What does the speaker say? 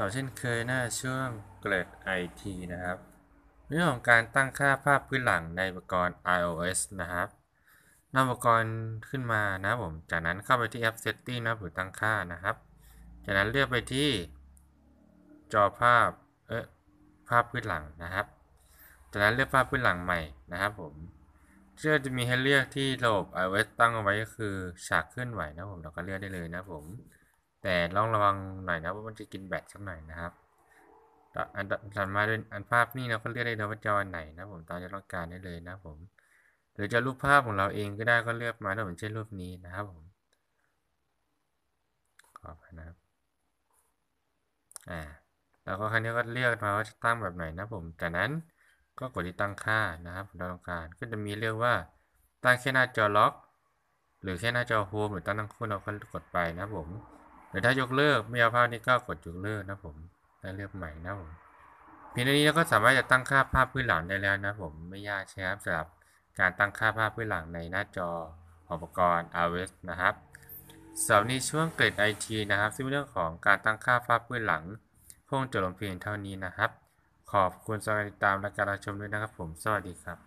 ก็เช่นเคยหน้าช่วงเกรด IT นะครับ เรื่องของการตั้งค่าภาพพื้นหลังในอุปกรณ์ iOS นะครับนำอุปกรณ์ขึ้นมานะผมจากนั้นเข้าไปที่แอป Setting นะหรือตั้งค่านะครับ จากนั้นเลือกไปที่จอภาพเออภาพพื้นหลังนะครับจากนั้นเลือกภาพพื้นหลังใหม่นะครับผมเชื่อจะมีให้เลือกที่ระบบ iOS ตั้งเอาไว้ก็คือฉากเคลื่อนไหวนะผมเราก็เลือกได้เลยนะผมแต่ต้องระวังหน่อยนะว่ามันจะกินแบตสักหน่อยนะครับอันสันมาเป็นอันภาพนี่เราก็เลือกได้เลยว่าจะวันไหนนะผมตามที่ต้องการได้เลยนะผมหรือจะรูปภาพของเราเองก็ได้ก็เลือกมาด้าหมเช่นรูปนี้นะครับผม ขอุณนะครับ อ่า แล้วก็ครั้นี้ก็เลือกมาว่าจะตั้งแบบไหนนะผมจากนั้นก็กดที่ตั้งค่านะครับ เราต้องการก็จะมีเรื่องว่า ตั้งแค่หน้าจอล็อก หรือแค่หน้าจอโฮมหรือตั้งทั้งคู่เราก็กดไปนะผมแต่ถ้ายกเลิกไม่เอาภาพนี้ก็กดยกเลิกนะผมแล้วเลือกใหม่นะผมเพียงเท่นี้เราก็สามารถจะตั้งค่าภาพพื้นหลังได้แล้วนะผมไม่ยากใช่ครับสำหรับการตั้งค่าภาพพื้นหลังในหน้าจออุปกรณ์ i o s นะครับสำหรับในช่วงเกรด IT นะครับซึ่งเรื่องของการตั้งค่าภาพพื้นหลังคงจะลงเพียงเท่านี้นะครับ ขอบคุณสำหรับติดตามและการรับชมด้วยนะครับ ผมสวัสดีครับ